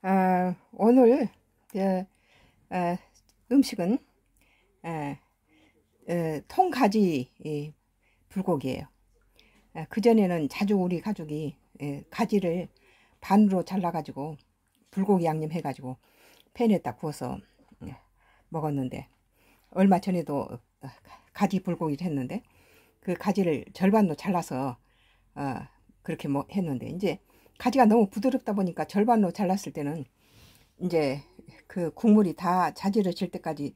아, 오늘 예, 아, 음식은 아, 에, 어, 통가지 예, 불고기예요. 아, 그전에는 자주 우리 가족이 예, 가지를 반으로 잘라가지고 불고기 양념 해가지고 팬에다 구워서 예, 먹었는데 얼마 전에도 어, 가지 불고기를 했는데 그 가지를 절반로 으 잘라서 어, 그렇게 뭐 했는데 이제 가지가 너무 부드럽다 보니까 절반으로 잘랐을 때는 이제 그 국물이 다 자지러질 때까지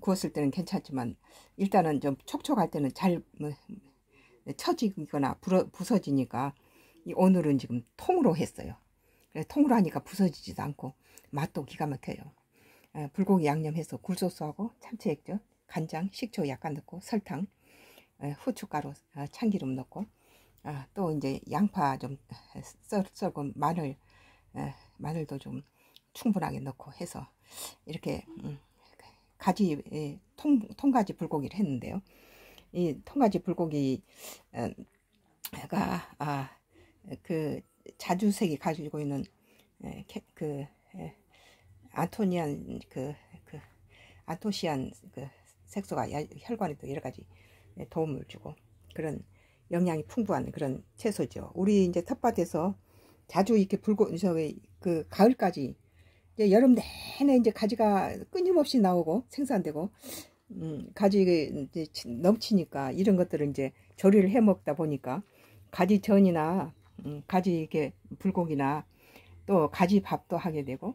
구웠을 때는 괜찮지만 일단은 좀 촉촉할 때는 잘 뭐, 처지거나 부서지니까 오늘은 지금 통으로 했어요. 통으로 하니까 부서지지도 않고 맛도 기가 막혀요. 예, 불고기 양념해서 굴소스하고 참치액젓, 간장, 식초 약간 넣고 설탕, 예, 후춧가루, 어, 참기름 넣고 아, 또 이제 양파 좀 어, 썰, 썰고 마늘 에, 어, 마늘도 좀 충분하게 넣고 해서 이렇게 음, 가지 에, 예, 통, 통가지 불고기를 했는데요. 이 통가지 불고기가 아, 그 자주색이 가지고 있는 에, 예, 그 에, 예, 아토니안 그, 그 아토시안 그 색소가 혈관에도 여러 가지 도움을 주고 그런 영양이 풍부한 그런 채소죠. 우리 이제 텃밭에서 자주 이렇게 불고 저그 가을까지 이제 여름 내내 이제 가지가 끊임없이 나오고 생산되고 음, 가지 그 이제 넘치니까 이런 것들을 이제 조리를 해 먹다 보니까 가지 전이나 음, 가지 이게 불고기나 또 가지 밥도 하게 되고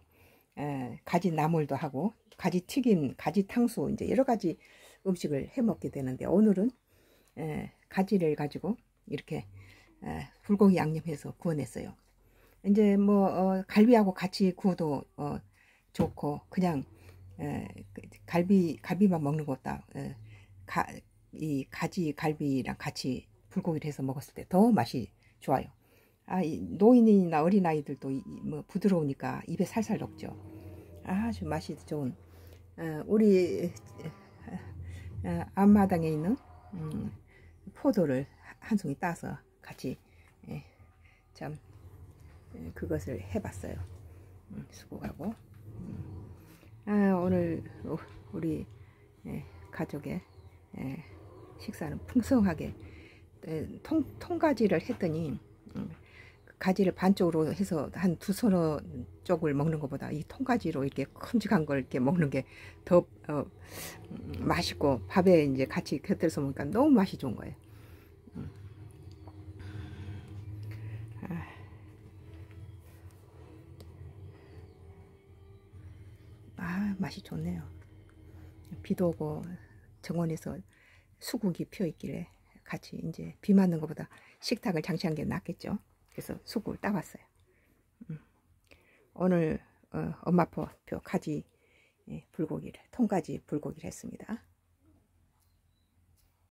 에, 예, 가지 나물도 하고 가지 튀김, 가지 탕수 이제 여러 가지 음식을 해 먹게 되는데 오늘은 에, 예, 가지를 가지고 이렇게 불고기 양념해서 구워냈어요. 이제 뭐 어, 갈비하고 같이 구워도 어, 좋고 그냥 그 갈비 갈비만 먹는 것보다 이 가지 갈비랑 같이 불고기를 해서 먹었을 때 더 맛이 좋아요. 아, 노인이나 어린 아이들도 뭐 부드러우니까 입에 살살 녹죠. 아주 맛이 좋은 우리 앞마당에 있는 음, 포도를 한 송이 따서 같이 예, 참 예, 그것을 해봤어요. 음, 수고하고 음. 아, 오늘 오, 우리 예, 가족의 예, 식사는 풍성하게 예, 통, 통가지를 했더니 음, 가지를 반쪽으로 해서 한 두 서너 쪽을 먹는 것보다 이 통가지로 이렇게 큼직한 걸 이렇게 먹는 게더 어, 음, 맛있고 밥에 이제 같이 곁들여서 먹으니까 너무 맛이 좋은 거예요. 맛이 좋네요. 비도 오고 정원에서 수국이 피어 있길래 같이 이제 비 맞는 것보다 식탁을 장치한 게 낫겠죠. 그래서 수국을 따봤어요. 음. 오늘 어, 엄마포표 가지 예, 불고기를 통가지 불고기를 했습니다.